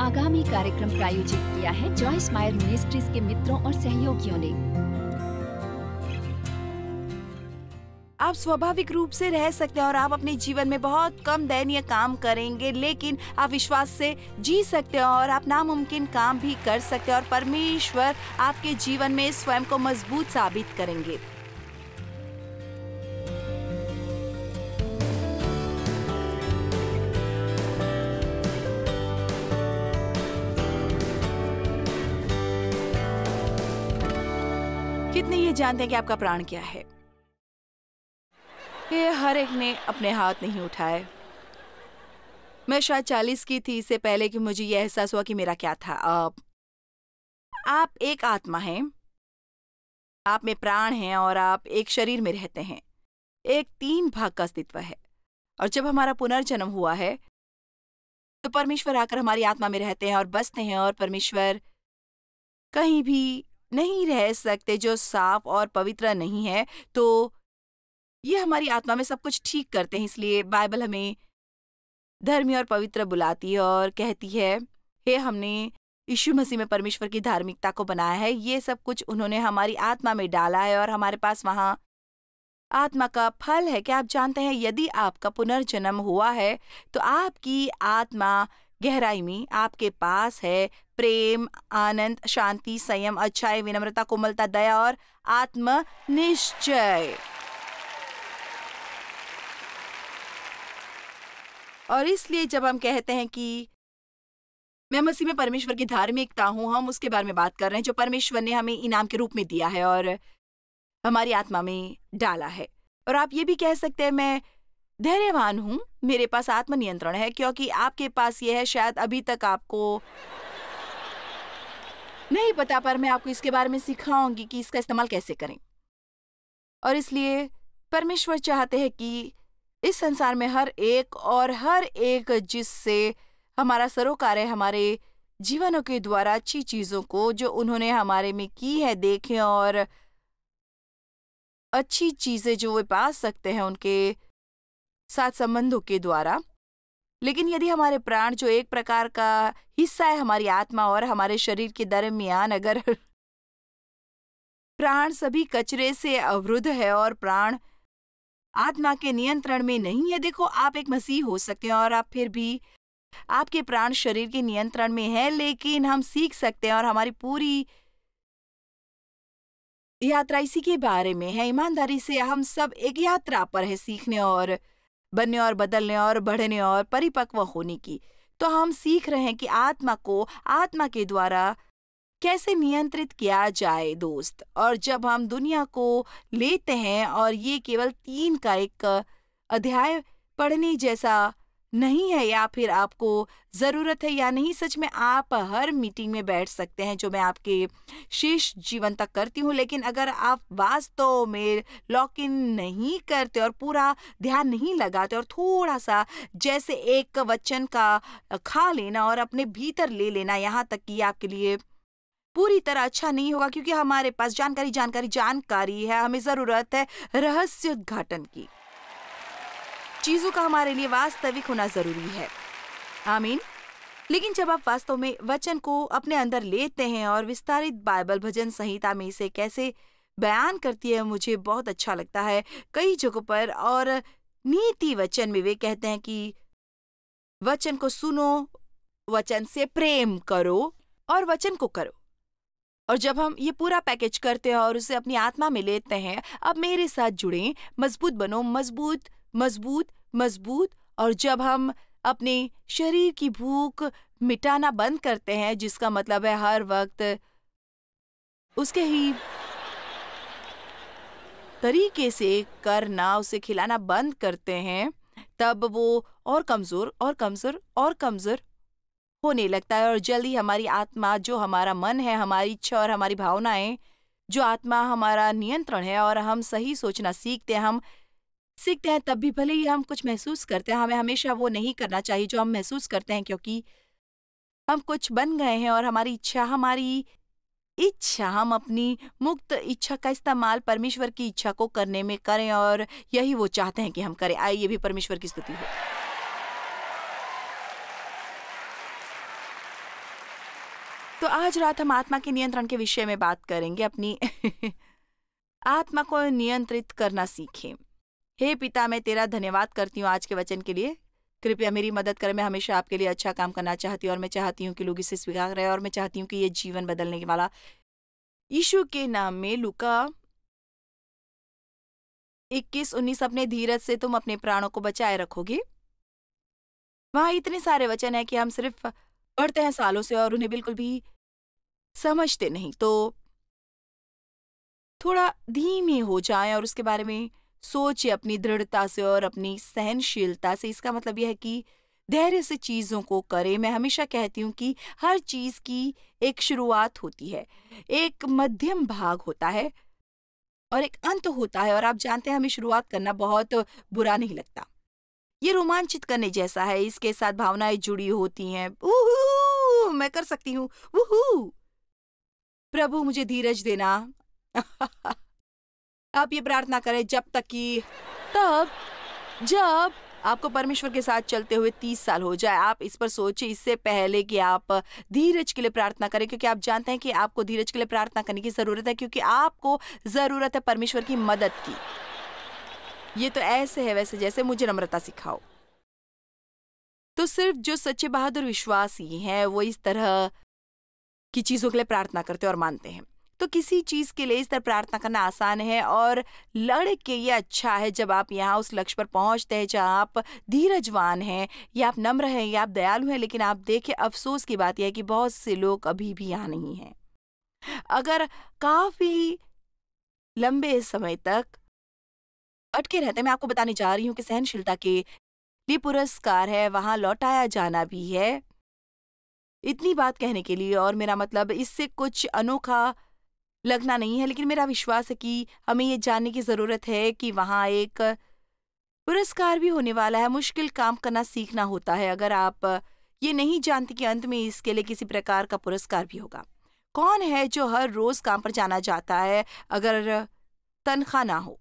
आगामी कार्यक्रम प्रायोजित किया है जॉयस मायर मिनिस्ट्रीज के मित्रों और सहयोगियों ने आप स्वाभाविक रूप से रह सकते हैं और आप अपने जीवन में बहुत कम दयनीय काम करेंगे लेकिन आप विश्वास से जी सकते हैं और आप नामुमकिन काम भी कर सकते हैं और परमेश्वर आपके जीवन में स्वयं को मजबूत साबित करेंगे जानते हैं कि आपका प्राण क्या है ये हर एक ने अपने हाथ नहीं उठाए मैं शायद चालीस की थी इससे पहले कि मुझे यह एहसास हुआ कि मेरा क्या था आप आप एक आत्मा हैं आप में प्राण हैं और आप एक शरीर में रहते हैं एक तीन भाग का अस्तित्व है और जब हमारा पुनर्जन्म हुआ है तो परमेश्वर आकर हमारी आत्मा में रहते हैं और बसते हैं और परमेश्वर कहीं भी नहीं रह सकते जो साफ और पवित्र नहीं है तो ये हमारी आत्मा में सब कुछ ठीक करते हैं इसलिए बाइबल हमें धर्मी और पवित्र बुलाती है और कहती है हे हमने यीशु मसीह में परमेश्वर की धार्मिकता को बनाया है ये सब कुछ उन्होंने हमारी आत्मा में डाला है और हमारे पास वहाँ आत्मा का फल है क्या आप जानते हैं यदि आपका पुनर्जन्म हुआ है तो आपकी आत्मा गहराई में आपके पास है प्रेम आनंद शांति संयम अच्छाई विनम्रता कोमलता दया और आत्म निश्चय और इसलिए जब हम कहते हैं कि मैं मसीह में परमेश्वर की धार्मिकता हूं हम उसके बारे में बात कर रहे हैं जो परमेश्वर ने हमें इनाम के रूप में दिया है और हमारी आत्मा में डाला है और आप ये भी कह सकते हैं मैं धैर्यवान हूँ मेरे पास आत्मनियंत्रण है क्योंकि आपके पास ये है शायद अभी तक आपको नहीं पता पर मैं आपको इसके बारे में सिखाऊंगी कि इसका इस्तेमाल कैसे करें और इसलिए परमेश्वर चाहते हैं कि इस संसार में हर एक और हर एक जिससे हमारा सरोकार है हमारे जीवनों के द्वारा अच्छी चीज़ों को जो उन्होंने हमारे में की है देखें और अच्छी चीज़ें जो वे पा सकते हैं उनके साथ संबंधों के द्वारा लेकिन यदि हमारे प्राण जो एक प्रकार का हिस्सा है हमारी आत्मा और हमारे शरीर के दरमियान अगर प्राण सभी कचरे से अवरुद्ध है और प्राण आत्मा के नियंत्रण में नहीं है देखो आप एक मसीह हो सकते हैं और आप फिर भी आपके प्राण शरीर के नियंत्रण में है लेकिन हम सीख सकते हैं और हमारी पूरी यात्रा इसी के बारे में है ईमानदारी से हम सब एक यात्रा पर है सीखने और बनने और बदलने और बढ़ने और परिपक्व होने की तो हम सीख रहे हैं कि आत्मा को आत्मा के द्वारा कैसे नियंत्रित किया जाए दोस्त और जब हम दुनिया को लेते हैं और ये केवल तीन का एक अध्याय पढ़ने जैसा नहीं है या फिर आपको ज़रूरत है या नहीं सच में आप हर मीटिंग में बैठ सकते हैं जो मैं आपके शेष जीवन तक करती हूँ लेकिन अगर आप वास्तव में लॉक इन नहीं करते और पूरा ध्यान नहीं लगाते और थोड़ा सा जैसे एक वचन का खा लेना और अपने भीतर ले लेना यहाँ तक कि आपके लिए पूरी तरह अच्छा नहीं होगा क्योंकि हमारे पास जानकारी जानकारी जानकारी है हमें ज़रूरत है रहस्य उद्घाटन की चीजों का हमारे लिए वास्तविक होना जरूरी है आमीन लेकिन जब आप वास्तव में वचन को अपने अंदर लेते हैं और विस्तारित बाइबल भजन संहिता में इसे कैसे बयान करती है मुझे बहुत अच्छा लगता है कई जगहों पर और नीति वचन में वे कहते हैं कि वचन को सुनो वचन से प्रेम करो और वचन को करो और जब हम ये पूरा पैकेज करते हैं और उसे अपनी आत्मा में लेते हैं अब मेरे साथ जुड़े मजबूत बनो मजबूत मजबूत मजबूत और जब हम अपने शरीर की भूख मिटाना बंद करते हैं जिसका मतलब है हर वक्त उसके ही तरीके से करना उसे खिलाना बंद करते हैं तब वो और कमज़ोर और कमज़ोर और कमज़ोर होने लगता है और जल्दी हमारी आत्मा जो हमारा मन है हमारी इच्छा और हमारी भावनाएं जो आत्मा हमारा नियंत्रण है और हम सही सोचना सीखते हैं हम सीखते हैं तब भी भले ही हम कुछ महसूस करते हैं हमें हमेशा वो नहीं करना चाहिए जो हम महसूस करते हैं क्योंकि हम कुछ बन गए हैं और हमारी इच्छा हमारी इच्छा हम अपनी मुक्त इच्छा का इस्तेमाल परमेश्वर की इच्छा को करने में करें और यही वो चाहते हैं कि हम करें आइए ये भी परमेश्वर की स्तुति हो तो आज रात हम आत्मा के नियंत्रण के विषय में बात करेंगे अपनी आत्मा को नियंत्रित करना सीखें हे पिता मैं तेरा धन्यवाद करती हूँ आज के वचन के लिए कृपया मेरी मदद करें मैं हमेशा आपके लिए अच्छा काम करना चाहती हूँ और मैं चाहती हूँ कि लोग इसे स्वीकार करें और मैं चाहती हूँ कि ये जीवन बदलने वाला यीशु के नाम में लुका इक्कीस उन्नीस अपने धीरज से तुम अपने प्राणों को बचाए रखोगे वहाँ इतने सारे वचन है कि हम सिर्फ पढ़ते हैं सालों से और उन्हें बिल्कुल भी समझते नहीं तो थोड़ा धीमे हो जाए और उसके बारे में सोचे अपनी दृढ़ता से और अपनी सहनशीलता से इसका मतलब यह है कि धैर्य से चीज़ों को करें मैं हमेशा कहती हूँ कि हर चीज़ की एक शुरुआत होती है एक मध्यम भाग होता है और एक अंत होता है और आप जानते हैं हमें शुरुआत करना बहुत बुरा नहीं लगता ये रोमांचित करने जैसा है इसके साथ भावनाएं जुड़ी होती हैं मैं कर सकती हूँ प्रभु मुझे धीरज देना आप ये प्रार्थना करें जब तक कि तब जब आपको परमेश्वर के साथ चलते हुए तीस साल हो जाए आप इस पर सोचिए इससे पहले कि आप धीरज के लिए प्रार्थना करें क्योंकि आप जानते हैं कि आपको धीरज के लिए प्रार्थना करने की ज़रूरत है क्योंकि आपको ज़रूरत है परमेश्वर की मदद की ये तो ऐसे है वैसे जैसे मुझे नम्रता सिखाओ तो सिर्फ जो सच्चे बहादुर विश्वासी हैं वो इस तरह की चीज़ों के लिए प्रार्थना करते और मानते हैं तो किसी चीज़ के लिए इस तरह प्रार्थना करना आसान है और लड़ के ये अच्छा है जब आप यहाँ उस लक्ष्य पर पहुंचते हैं जहाँ आप धीरजवान हैं या आप नम्र हैं या आप दयालु हैं लेकिन आप देखें अफसोस की बात यह है कि बहुत से लोग अभी भी यहाँ नहीं हैं अगर काफ़ी लंबे समय तक अटके रहते मैं आपको बताने जा रही हूँ कि सहनशीलता के लिए पुरस्कार है वहाँ लौटाया जाना भी है इतनी बात कहने के लिए और मेरा मतलब इससे कुछ अनोखा लगना नहीं है लेकिन मेरा विश्वास है कि हमें ये जानने की ज़रूरत है कि वहाँ एक पुरस्कार भी होने वाला है मुश्किल काम करना सीखना होता है अगर आप ये नहीं जानते कि अंत में इसके लिए किसी प्रकार का पुरस्कार भी होगा कौन है जो हर रोज़ काम पर जाना जाता है अगर तनख्वाह ना हो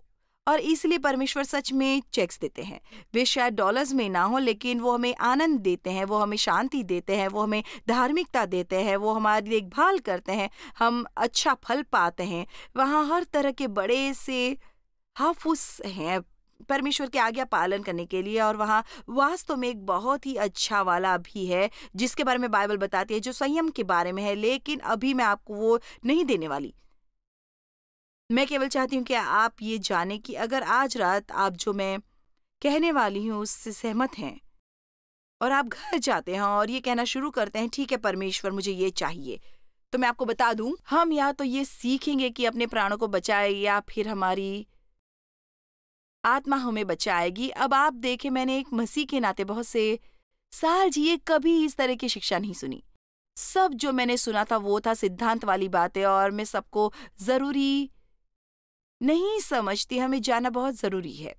और इसलिए परमेश्वर सच में चेक्स देते हैं वे शायद डॉलर्स में ना हो लेकिन वो हमें आनंद देते हैं वो हमें शांति देते हैं वो हमें धार्मिकता देते हैं वो हमारी देखभाल करते हैं हम अच्छा फल पाते हैं वहाँ हर तरह के बड़े से हाफुस हैं परमेश्वर के आज्ञा पालन करने के लिए और वहाँ वास्तव में एक बहुत ही अच्छा वाला भी है जिसके बारे में बाइबल बताती है जो संयम के बारे में है लेकिन अभी मैं आपको वो नहीं देने वाली मैं केवल चाहती हूँ कि आप ये जाने कि अगर आज रात आप जो मैं कहने वाली हूँ उससे सहमत हैं और आप घर जाते हैं और ये कहना शुरू करते हैं ठीक है परमेश्वर मुझे ये चाहिए तो मैं आपको बता दूं हम या तो ये सीखेंगे कि अपने प्राणों को बचाए या फिर हमारी आत्मा हमें बचाएगी अब आप देखें मैंने एक मसीह के नाते बहुत से साल जिए कभी इस तरह की शिक्षा नहीं सुनी सब जो मैंने सुना था वो था सिद्धांत वाली बातें और मैं सबको जरूरी नहीं समझती हमें जाना बहुत ज़रूरी है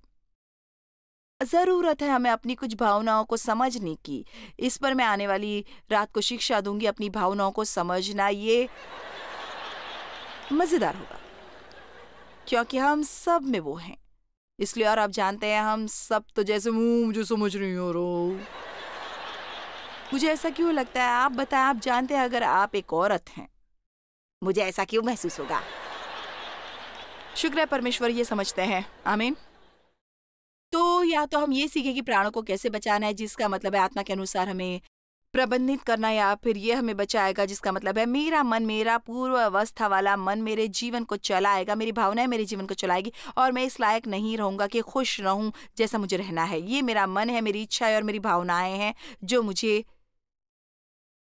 ज़रूरत है हमें अपनी कुछ भावनाओं को समझने की इस पर मैं आने वाली रात को शिक्षा दूंगी अपनी भावनाओं को समझना ये मज़ेदार होगा क्योंकि हम सब में वो हैं इसलिए और आप जानते हैं हम सब तो जैसे मुझे समझ रही हो रो मुझे ऐसा क्यों लगता है आप बताएं आप जानते हैं अगर आप एक औरत हैं मुझे ऐसा क्यों महसूस होगा शुक्र है परमेश्वर ये समझते हैं आमीन तो या तो हम ये सीखे कि प्राणों को कैसे बचाना है जिसका मतलब है आत्मा के अनुसार हमें प्रबंधित करना या फिर ये हमें बचाएगा जिसका मतलब है मेरा मन मेरा पूर्व अवस्था वाला मन मेरे जीवन को चलाएगा मेरी भावनाएं मेरे जीवन को चलाएगी और मैं इस लायक नहीं रहूंगा कि खुश रहूं जैसा मुझे रहना है ये मेरा मन है मेरी इच्छा है और मेरी भावनाएं हैं जो मुझे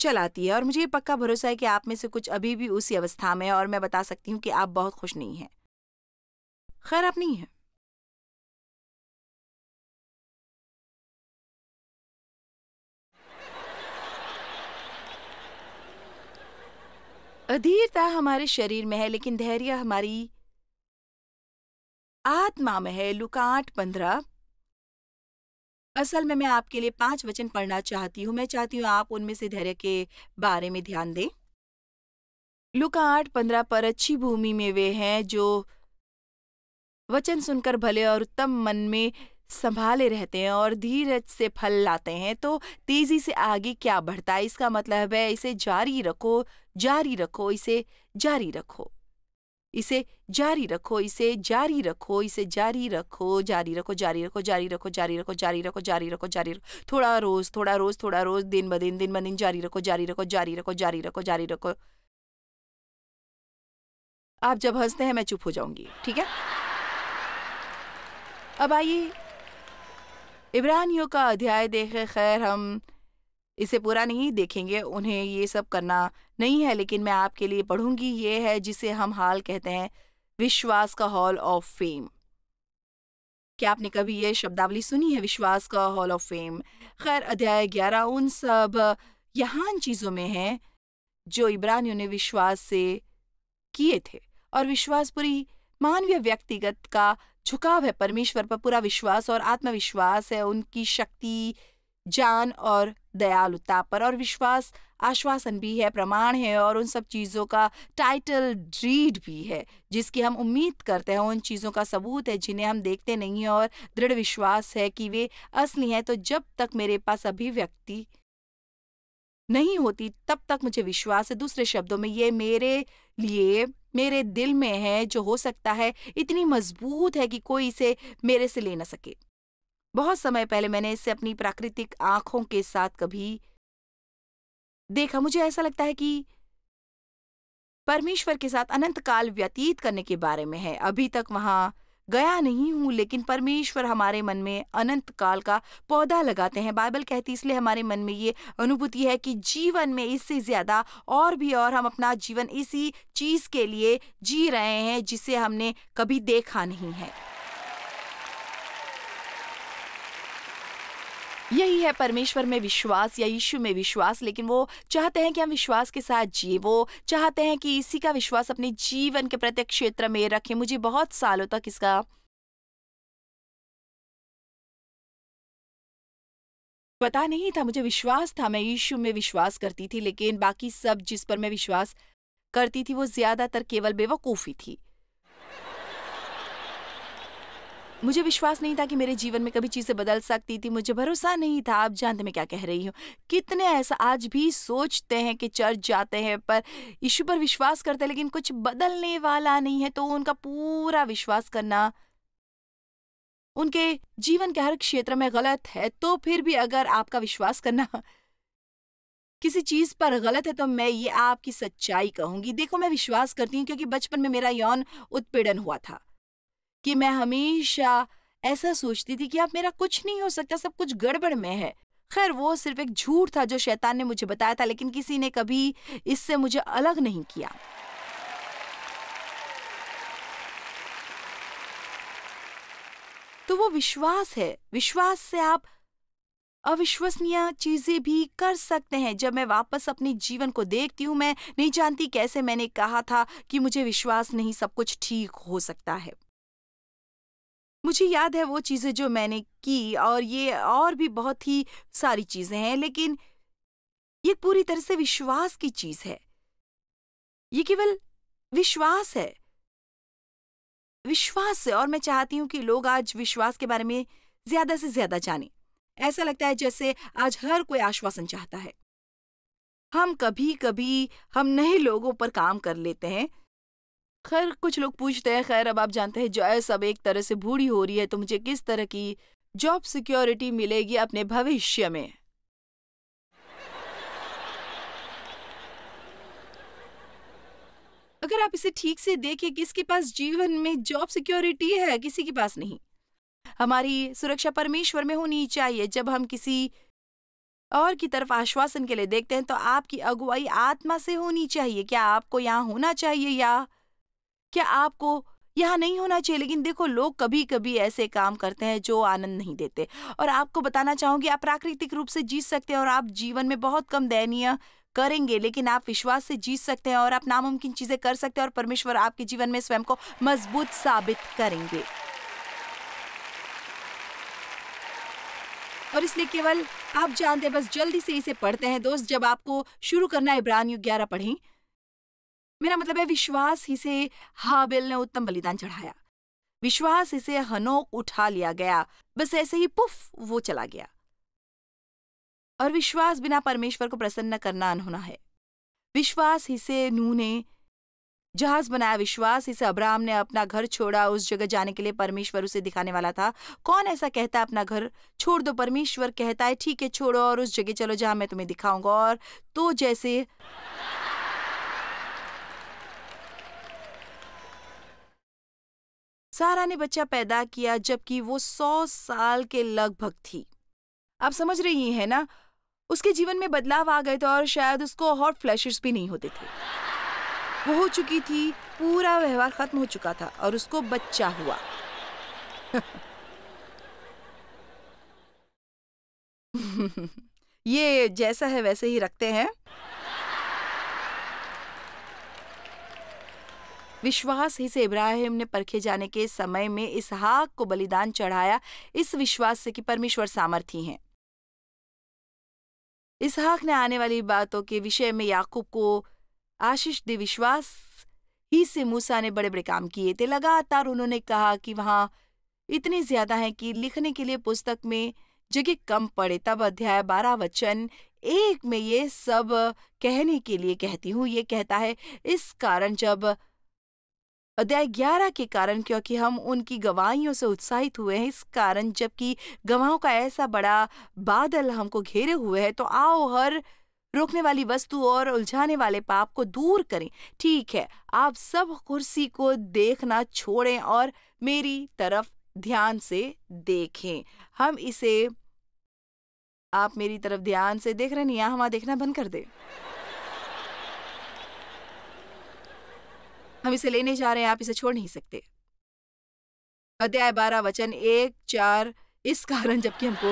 चलाती है और मुझे ये पक्का भरोसा है कि आप में से कुछ अभी भी उसी अवस्था में है और मैं बता सकती हूँ कि आप बहुत खुश नहीं हैं खैर आप नहीं है अधीरता हमारे शरीर में है लेकिन धैर्य हमारी आत्मा में है लुकाट पंद्रह असल में मैं आपके लिए पांच वचन पढ़ना चाहती हूं मैं चाहती हूं आप उनमें से धैर्य के बारे में ध्यान दें लुका आठ पंद्रह पर अच्छी भूमि में वे हैं जो वचन सुनकर भले और उत्तम मन में संभाले रहते हैं और धीरज से फल लाते हैं तो तेजी से आगे क्या बढ़ता है इसका मतलब है इसे जारी रखो जारी रखो इसे जारी रखो इसे जारी रखो इसे जारी रखो इसे जारी रखो जारी रखो जारी रखो जारी रखो जारी रखो जारी रखो जारी रखो जारी रखो थोड़ा रोज थोड़ा रोज थोड़ा रोज दिन ब दिन दिन ब दिन जारी रखो जारी रखो जारी रखो जारी रखो जारी रखो आप जब हंसते हैं मैं चुप हो जाऊंगी ठीक है अब आइए इब्रानियों का अध्याय देखे खैर हम इसे पूरा नहीं देखेंगे उन्हें ये सब करना नहीं है लेकिन मैं आपके लिए पढ़ूंगी ये है जिसे हम हाल कहते हैं विश्वास का हॉल ऑफ फेम क्या आपने कभी ये शब्दावली सुनी है विश्वास का हॉल ऑफ फेम खैर अध्याय ग्यारह उन सब यहाँ चीज़ों में है जो इब्रानियों ने विश्वास से किए थे और विश्वास पूरी मानवीय व्यक्तिगत का झुकाव है परमेश्वर पर पूरा विश्वास और आत्मविश्वास है उनकी शक्ति जान और दयालुता पर और विश्वास आश्वासन भी है प्रमाण है और उन सब चीज़ों का टाइटल रीड भी है जिसकी हम उम्मीद करते हैं उन चीज़ों का सबूत है जिन्हें हम देखते नहीं हैं और दृढ़ विश्वास है कि वे असली हैं तो जब तक मेरे पास अभिव्यक्ति नहीं होती तब तक मुझे विश्वास है दूसरे शब्दों में ये मेरे लिए मेरे दिल में है जो हो सकता है इतनी मजबूत है कि कोई इसे मेरे से ले न सके बहुत समय पहले मैंने इसे अपनी प्राकृतिक आंखों के साथ कभी देखा मुझे ऐसा लगता है कि परमेश्वर के साथ अनंत काल व्यतीत करने के बारे में है अभी तक वहां गया नहीं हूँ लेकिन परमेश्वर हमारे मन में अनंत काल का पौधा लगाते हैं बाइबल कहती इसलिए हमारे मन में ये अनुभूति है कि जीवन में इससे ज़्यादा और भी और हम अपना जीवन इसी चीज़ के लिए जी रहे हैं जिसे हमने कभी देखा नहीं है यही है परमेश्वर में विश्वास या यीशु में विश्वास लेकिन वो चाहते हैं कि हम विश्वास के साथ जिए वो चाहते हैं कि इसी का विश्वास अपने जीवन के प्रत्येक क्षेत्र में रखें मुझे बहुत सालों तक इसका पता नहीं था मुझे विश्वास था मैं यीशु में विश्वास करती थी लेकिन बाकी सब जिस पर मैं विश्वास करती थी वो ज्यादातर केवल बेवकूफ़ी थी मुझे विश्वास नहीं था कि मेरे जीवन में कभी चीज़ें बदल सकती थी मुझे भरोसा नहीं था आप जानते मैं क्या कह रही हूँ कितने ऐसा आज भी सोचते हैं कि चर्च जाते हैं पर यीशु पर विश्वास करते हैं लेकिन कुछ बदलने वाला नहीं है तो उनका पूरा विश्वास करना उनके जीवन के हर क्षेत्र में गलत है तो फिर भी अगर आपका विश्वास करना किसी चीज पर गलत है तो मैं ये आपकी सच्चाई कहूंगी देखो मैं विश्वास करती हूँ क्योंकि बचपन में मेरा यौन उत्पीड़न हुआ था कि मैं हमेशा ऐसा सोचती थी कि आप मेरा कुछ नहीं हो सकता सब कुछ गड़बड़ में है खैर वो सिर्फ एक झूठ था जो शैतान ने मुझे बताया था लेकिन किसी ने कभी इससे मुझे अलग नहीं किया तो वो विश्वास है विश्वास से आप अविश्वसनीय चीजें भी कर सकते हैं जब मैं वापस अपने जीवन को देखती हूं मैं नहीं जानती कैसे मैंने कहा था कि मुझे विश्वास नहीं सब कुछ ठीक हो सकता है मुझे याद है वो चीज़ें जो मैंने की और ये और भी बहुत ही सारी चीज़ें हैं लेकिन ये पूरी तरह से विश्वास की चीज़ है ये केवल विश्वास है विश्वास है और मैं चाहती हूँ कि लोग आज विश्वास के बारे में ज़्यादा से ज़्यादा जाने ऐसा लगता है जैसे आज हर कोई आश्वासन चाहता है हम कभी कभी हम नए लोगों पर काम कर लेते हैं खैर कुछ लोग पूछते हैं खैर अब आप जानते हैं जॉयस सब एक तरह से बूढ़ी हो रही है तो मुझे किस तरह की जॉब सिक्योरिटी मिलेगी अपने भविष्य में अगर आप इसे ठीक से देखें किसके पास जीवन में जॉब सिक्योरिटी है किसी के पास नहीं हमारी सुरक्षा परमेश्वर में होनी चाहिए जब हम किसी और की तरफ आश्वासन के लिए देखते हैं तो आपकी अगुवाई आत्मा से होनी चाहिए क्या आपको यहाँ होना चाहिए या क्या आपको यहाँ नहीं होना चाहिए लेकिन देखो लोग कभी कभी ऐसे काम करते हैं जो आनंद नहीं देते और आपको बताना चाहूंगी आप प्राकृतिक रूप से जीत सकते हैं और आप जीवन में बहुत कम दयनीय करेंगे लेकिन आप विश्वास से जीत सकते हैं और आप नामुमकिन चीज़ें कर सकते हैं और परमेश्वर आपके जीवन में स्वयं को मजबूत साबित करेंगे और इसलिए केवल आप जानते हैं बस जल्दी से इसे पढ़ते हैं दोस्त जब आपको शुरू करना है इब्रानियों ग्यारह पढ़ें मेरा मतलब है विश्वास ही से हाबिल ने उत्तम बलिदान चढ़ाया विश्वास इसे हनोक उठा लिया गया बस ऐसे ही पुफ वो चला गया और विश्वास बिना परमेश्वर को प्रसन्न करना अनहोना है विश्वास ही से नू ने जहाज बनाया विश्वास इसे अब्राहम ने अपना घर छोड़ा उस जगह जाने के लिए परमेश्वर उसे दिखाने वाला था कौन ऐसा कहता है अपना घर छोड़ दो परमेश्वर कहता है ठीक है छोड़ो और उस जगह चलो जहां मैं तुम्हें दिखाऊंगा और तो जैसे सारा ने बच्चा पैदा किया जबकि वो सौ साल के लगभग थी आप समझ रही हैं ना उसके जीवन में बदलाव आ गए थे और शायद उसको हॉट फ्लैशेस भी नहीं होते थे वो हो चुकी थी पूरा व्यवहार खत्म हो चुका था और उसको बच्चा हुआ ये जैसा है वैसे ही रखते हैं विश्वास ही से इब्राहिम ने परखे जाने के समय में इसहाक को बलिदान चढ़ाया इस विश्वास से कि परमेश्वर सामर्थी हैं इसहाक ने आने वाली बातों के विषय में याकूब को आशीष दे विश्वास ही से मूसा ने बड़े बड़े काम किए थे लगातार उन्होंने कहा कि वहां इतने ज्यादा हैं कि लिखने के लिए पुस्तक में जगह कम पड़े तब अध्याय बारह वचन एक में ये सब कहने के लिए कहती हूँ ये कहता है इस कारण जब अध्याय ग्यारह के कारण क्योंकि हम उनकी गवाहियों से उत्साहित हुए हैं इस कारण जबकि गवाहों का ऐसा बड़ा बादल हमको घेरे हुए है तो आओ हर रोकने वाली वस्तु और उलझाने वाले पाप को दूर करें ठीक है आप सब कुर्सी को देखना छोड़ें और मेरी तरफ ध्यान से देखें हम इसे आप मेरी तरफ ध्यान से देख रहे हैं यहाँ हमारा देखना बंद कर दे हम इसे लेने जा रहे हैं आप इसे छोड़ नहीं सकते अध्याय बारह वचन एक चार इस कारण जबकि हमको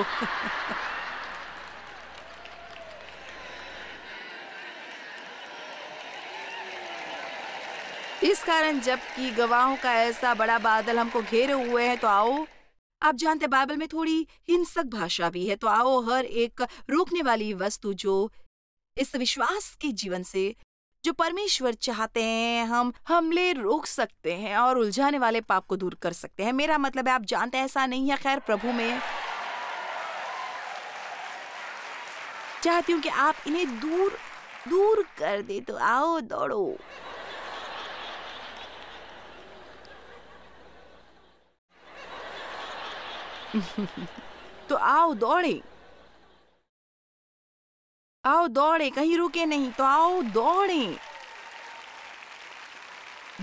इस कारण जबकि गवाहों का ऐसा बड़ा बादल हमको घेरे हुए है तो आओ आप जानते बाइबल में थोड़ी हिंसक भाषा भी है तो आओ हर एक रोकने वाली वस्तु जो इस विश्वास के जीवन से जो परमेश्वर चाहते हैं हम हमले रोक सकते हैं और उलझाने वाले पाप को दूर कर सकते हैं मेरा मतलब है आप जानते हैं ऐसा नहीं है खैर प्रभु में चाहती हूँ कि आप इन्हें दूर दूर कर दे तो आओ दौड़ो तो आओ दौड़े आओ दौड़े कहीं रुके नहीं तो आओ दौड़े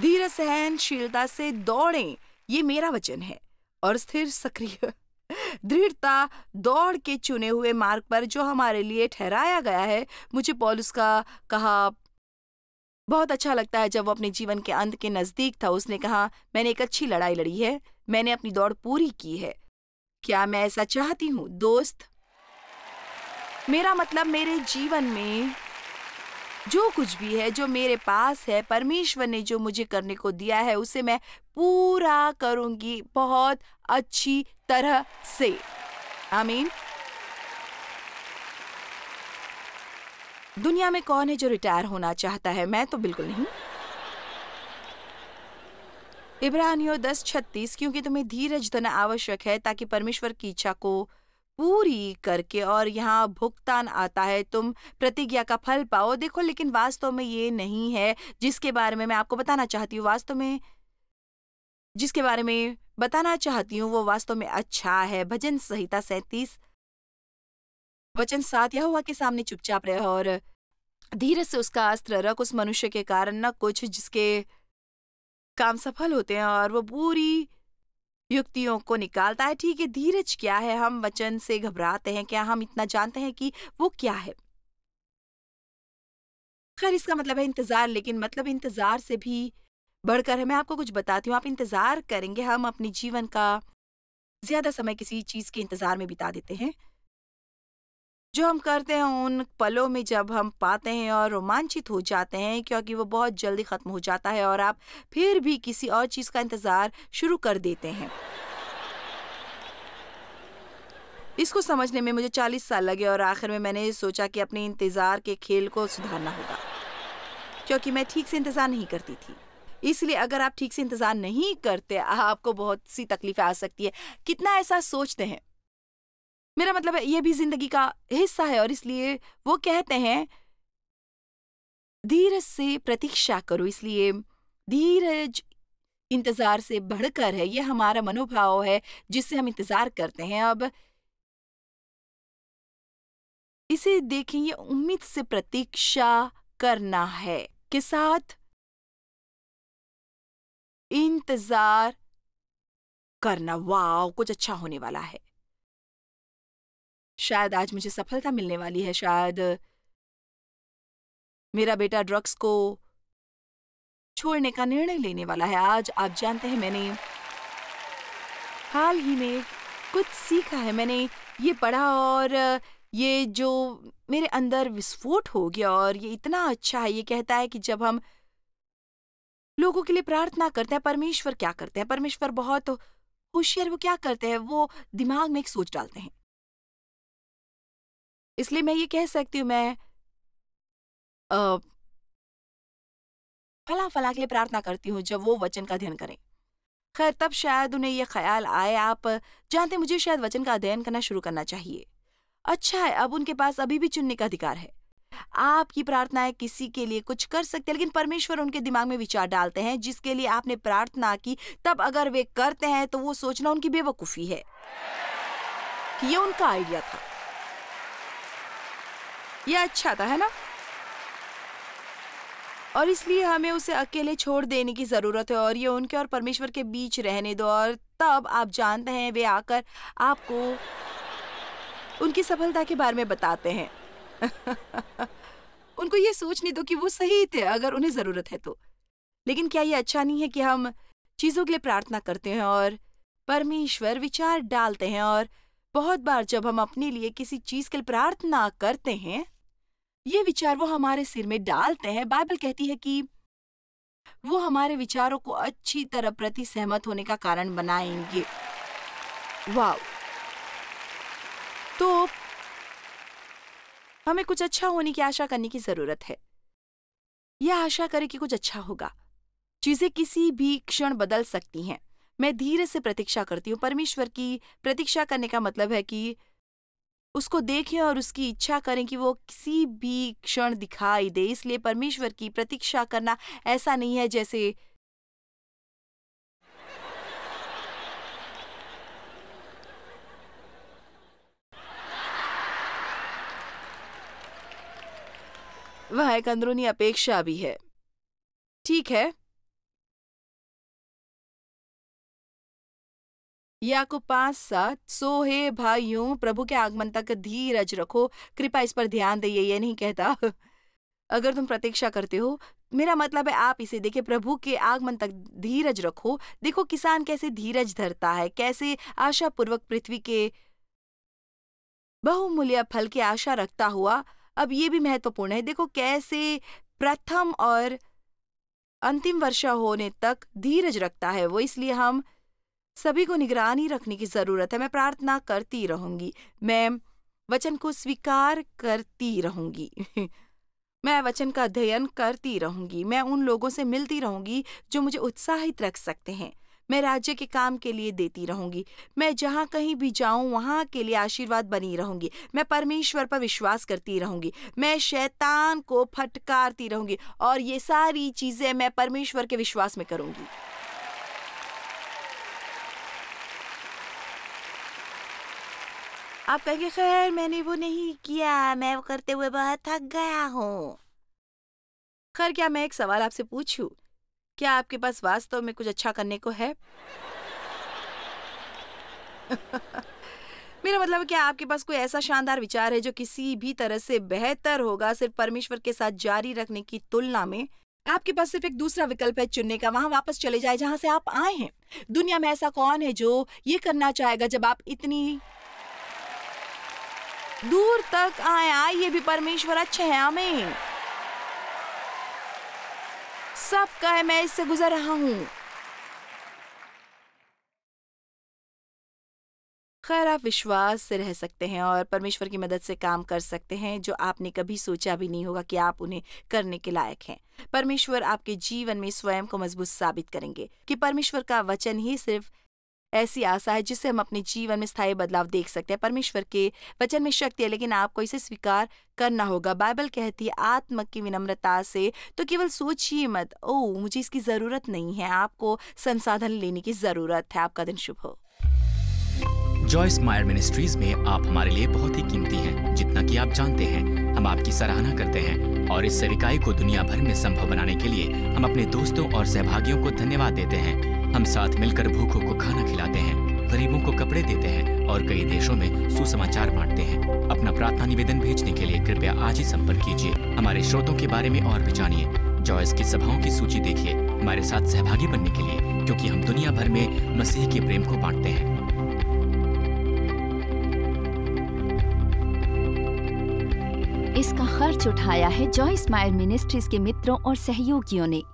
धीर सहनशीलता से दौड़े ये मेरा वचन है और स्थिर सक्रिय दृढ़ता दौड़ के चुने हुए मार्ग पर जो हमारे लिए ठहराया गया है मुझे पॉलिस का कहा बहुत अच्छा लगता है जब वो अपने जीवन के अंत के नज़दीक था उसने कहा मैंने एक अच्छी लड़ाई लड़ी है मैंने अपनी दौड़ पूरी की है क्या मैं ऐसा चाहती हूँ दोस्त मेरा मतलब मेरे जीवन में जो कुछ भी है जो मेरे पास है परमेश्वर ने जो मुझे करने को दिया है उसे मैं पूरा करूंगी बहुत अच्छी तरह से मीन दुनिया में कौन है जो रिटायर होना चाहता है मैं तो बिल्कुल नहीं इब्रानियों दस छत्तीस क्योंकि तुम्हें धीरज धन आवश्यक है ताकि परमेश्वर की इच्छा को पूरी करके और यहाँ भुगतान आता है तुम प्रतिज्ञा का फल पाओ देखो लेकिन वास्तव में ये नहीं है जिसके बारे में मैं आपको बताना चाहती हूँ वास्तव में जिसके बारे में बताना चाहती हूँ वो वास्तव में अच्छा है भजन संहिता सैतीस वचन सात यह हुआ के सामने चुपचाप रहे और धीरे से उसका अस्त्र रख उस मनुष्य के कारण न कुछ जिसके काम सफल होते हैं और वो पूरी युक्तियों को निकालता है ठीक है धीरज क्या है हम वचन से घबराते हैं क्या हम इतना जानते हैं कि वो क्या है खैर इसका मतलब है इंतजार लेकिन मतलब इंतजार से भी बढ़कर है मैं आपको कुछ बताती हूँ आप इंतजार करेंगे हम अपने जीवन का ज्यादा समय किसी चीज के इंतजार में बिता देते हैं जो हम करते हैं उन पलों में जब हम पाते हैं और रोमांचित हो जाते हैं क्योंकि वो बहुत जल्दी ख़त्म हो जाता है और आप फिर भी किसी और चीज़ का इंतज़ार शुरू कर देते हैं इसको समझने में मुझे 40 साल लगे और आखिर में मैंने सोचा कि अपने इंतज़ार के खेल को सुधारना होगा क्योंकि मैं ठीक से इंतज़ार नहीं करती थी इसलिए अगर आप ठीक से इंतज़ार नहीं करते आपको बहुत सी तकलीफें आ सकती है कितना ऐसा सोचते हैं मेरा मतलब है ये भी जिंदगी का हिस्सा है और इसलिए वो कहते हैं धीरज से प्रतीक्षा करो इसलिए धीरज इंतजार से बढ़कर है यह हमारा मनोभाव है जिससे हम इंतजार करते हैं अब इसे देखें ये उम्मीद से प्रतीक्षा करना है के साथ इंतजार करना वाव कुछ अच्छा होने वाला है शायद आज मुझे सफलता मिलने वाली है शायद मेरा बेटा ड्रग्स को छोड़ने का निर्णय लेने वाला है आज आप जानते हैं मैंने हाल ही में कुछ सीखा है मैंने ये पढ़ा और ये जो मेरे अंदर विस्फोट हो गया और ये इतना अच्छा है ये कहता है कि जब हम लोगों के लिए प्रार्थना करते हैं परमेश्वर क्या करते हैं परमेश्वर बहुत होशियार वो क्या करते हैं वो दिमाग में एक सोच डालते हैं इसलिए मैं ये कह सकती हूँ मैं फला फला के लिए प्रार्थना करती हूँ जब वो वचन का अध्ययन करें खैर तब शायद उन्हें यह ख्याल आए आप जानते मुझे शायद वचन का अध्ययन करना शुरू करना चाहिए अच्छा है अब उनके पास अभी भी चुनने का अधिकार है आपकी प्रार्थनाएं किसी के लिए कुछ कर सकते हैं लेकिन परमेश्वर उनके दिमाग में विचार डालते हैं जिसके लिए आपने प्रार्थना की तब अगर वे करते हैं तो वो सोचना उनकी बेवकूफ़ी है कि ये उनका आइडिया था यह अच्छा था है ना और इसलिए हमें उसे अकेले छोड़ देने की ज़रूरत है और ये उनके और परमेश्वर के बीच रहने दो और तब आप जानते हैं वे आकर आपको उनकी सफलता के बारे में बताते हैं उनको ये सोचने दो कि वो सही थे अगर उन्हें ज़रूरत है तो लेकिन क्या ये अच्छा नहीं है कि हम चीज़ों के लिए प्रार्थना करते हैं और परमेश्वर विचार डालते हैं और बहुत बार जब हम अपने लिए किसी चीज़ के लिए प्रार्थना करते हैं ये विचार वो हमारे सिर में डालते हैं बाइबल कहती है कि वो हमारे विचारों को अच्छी तरह प्रति सहमत होने का कारण बनाएंगे वाव तो हमें कुछ अच्छा होने की आशा करने की जरूरत है यह आशा करें कि कुछ अच्छा होगा चीजें किसी भी क्षण बदल सकती हैं मैं धीरे से प्रतीक्षा करती हूँ परमेश्वर की प्रतीक्षा करने का मतलब है कि उसको देखें और उसकी इच्छा करें कि वो किसी भी क्षण दिखाई दे इसलिए परमेश्वर की प्रतीक्षा करना ऐसा नहीं है जैसे वह एक अंदरूनी अपेक्षा भी है ठीक है ये आपको पांच सात सो हे भाइयों प्रभु के आगमन तक धीरज रखो कृपा इस पर ध्यान दे ये नहीं कहता अगर तुम प्रतीक्षा करते हो मेरा मतलब है आप इसे देखे प्रभु के आगमन तक धीरज रखो देखो किसान कैसे धीरज धरता है कैसे आशा पूर्वक पृथ्वी के बहुमूल्य फल की आशा रखता हुआ अब ये भी महत्वपूर्ण है देखो कैसे प्रथम और अंतिम वर्षा होने तक धीरज रखता है वो इसलिए हम सभी को निगरानी रखने की ज़रूरत है मैं प्रार्थना करती रहूंगी मैं वचन को स्वीकार करती रहूंगी मैं वचन का अध्ययन करती रहूंगी मैं उन लोगों से मिलती रहूंगी जो मुझे उत्साहित रख सकते हैं मैं राज्य के काम के लिए देती रहूंगी मैं जहाँ कहीं भी जाऊँ वहाँ के लिए आशीर्वाद बनी रहूंगी मैं परमेश्वर पर विश्वास करती रहूंगी मैं शैतान को फटकारती रहूंगी और ये सारी चीज़ें मैं परमेश्वर के विश्वास में करूंगी आप कहेंगे खैर मैंने वो नहीं किया मैं वो करते हुए बहुत थक गया हूँ खैर क्या मैं एक सवाल आपसे पूछूं क्या आपके पास वास्तव में कुछ अच्छा करने को है मेरा मतलब क्या आपके पास कोई ऐसा शानदार विचार है जो किसी भी तरह से बेहतर होगा सिर्फ परमेश्वर के साथ जारी रखने की तुलना में आपके पास सिर्फ एक दूसरा विकल्प है चुनने का वहां वापस चले जाए जहां से आप आए हैं दुनिया में ऐसा कौन है जो ये करना चाहेगा जब आप इतनी दूर तक आया ये भी परमेश्वर अच्छया में सब कहे मैं इससे गुजर रहा हूं खैर आप विश्वास से रह सकते हैं और परमेश्वर की मदद से काम कर सकते हैं जो आपने कभी सोचा भी नहीं होगा कि आप उन्हें करने के लायक हैं परमेश्वर आपके जीवन में स्वयं को मजबूत साबित करेंगे कि परमेश्वर का वचन ही सिर्फ ऐसी आशा है जिससे हम अपने जीवन में स्थायी बदलाव देख सकते हैं परमेश्वर के वचन में शक्ति है लेकिन आपको इसे स्वीकार करना होगा बाइबल कहती है आत्म की विनम्रता से तो केवल सोचिए मत ओ मुझे इसकी ज़रूरत नहीं है आपको संसाधन लेने की ज़रूरत है आपका दिन शुभ हो जॉयस मायर मिनिस्ट्रीज में आप हमारे लिए बहुत ही कीमती हैं जितना कि आप जानते हैं हम आपकी सराहना करते हैं और इस सेविकाई को दुनिया भर में संभव बनाने के लिए हम अपने दोस्तों और सहभागियों को धन्यवाद देते हैं हम साथ मिलकर भूखों को खाना खिलाते हैं गरीबों को कपड़े देते हैं और कई देशों में सुसमाचार बांटते हैं अपना प्रार्थना निवेदन भेजने के लिए कृपया आज ही संपर्क कीजिए हमारे स्रोतों के बारे में और भी जानिए जॉयस की सभाओं की सूची देखिए हमारे साथ सहभागी बनने के लिए क्योंकि हम दुनिया भर में मसीह के प्रेम को बांटते हैं इसका खर्च उठाया है जॉइस मायर मिनिस्ट्रीज के मित्रों और सहयोगियों ने